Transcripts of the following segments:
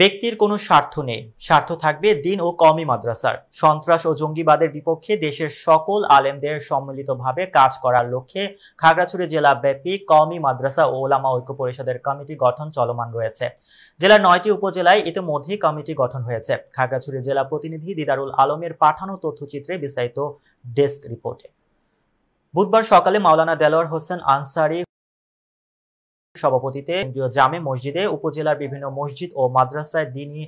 ব্যক্তির কোনো স্বার্থ নেই স্বার্থ থাকবে দিন ও কমি মাদ্রাসার সন্ত্রাস ও জঙ্গিবাদের বিপক্ষে দেশের সকল আলেমদের সম্মিলিতভাবে কাজ করার লক্ষ্যে খাগড়াছড়ি জেলাব্যাপী কমি মাদ্রাসা ও ওলামা ঐক্য পরিষদের কমিটি গঠন চলমান রয়েছে জেলার নয়টি উপজেলায় ইতিমধ্যেই কমিটি গঠন হয়েছে খাগড়াছড়ি জেলা প্রতিনিধি দিদারুল আলমের পাঠানো তথ্যচিত্রে বিস্তারিত ডেস্ক রিপোর্টে বুধবার সকালে মাওলানা দেলোয়ার হোসেন আনসারি সভাপতিতে কেন্দ্রীয় জামে মসজিদে উপজেলার বিভিন্ন মসজিদ ও মাদ্রাসায় দিনই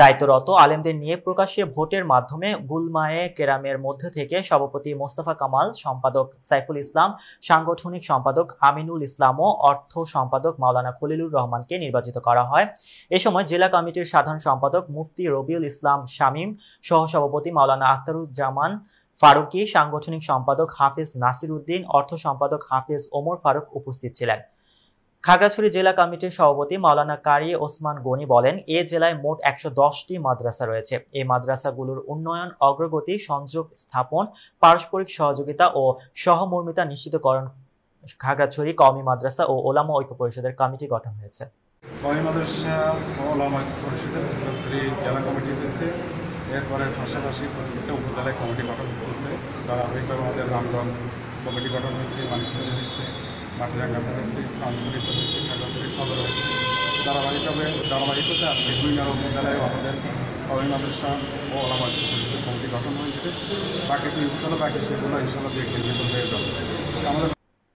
দায়িত্বরত আলেমদের নিয়ে প্রকাশ্যে ভোটের মাধ্যমে গুলমায়ে কেরামের মধ্যে থেকে সভাপতি মোস্তফা কামাল সম্পাদক সাইফুল ইসলাম সাংগঠনিক সম্পাদক আমিনুল ইসলাম ও অর্থ সম্পাদক মাওলানা খলিলুর রহমানকে নির্বাচিত করা হয় এ সময় জেলা কমিটির সাধারণ সম্পাদক মুফতি রবিউল ইসলাম শামীম সহসভাপতি মাওলানা আখতারুজ্জামান ফারুকি সাংগঠনিক সম্পাদক হাফিজ নাসির উদ্দিন অর্থ সম্পাদক হাফিজ ওমর ফারুক উপস্থিত ছিলেন খাগড়াছড়ি জেলা কমিটির সভাপতি মাওলানা কারি ওসমান গনি বলেন এ জেলায় মোট একশো দশটি মাদ্রাসা রয়েছে এই মাদ্রাসাগুলোর উন্নয়ন অগ্রগতি সংযোগ স্থাপন পারস্পরিক সহযোগিতা ও সহমর্মিতা নিশ্চিতকরণ খাগড়াছড়ি কওমি মাদ্রাসা ও ওলামা ঐক্য পরিষদের কমিটি গঠন হয়েছে এরপরে পাশাপাশি উপজেলায় কমিটি গঠন আমাদের রামগঞ্জ কমিটি গঠন হয়েছে হয়েছে মাটিরাঙ্গাতে হয়েছি আঞ্চলিকতে হয়েছি খাগড়াছড়ি সদর হয়েছি ধারাবাহিকভাবে ধারাবাহিকতে আছে গুইনার উপজেলায় আমাদের কবি মাদ্রাসা ও আমার কমিটি গঠন হয়েছে বাকি দুই বাকি সেগুলো ইনশাল্লাহ দু একদিন ভিতর হয়ে যাবে আমাদের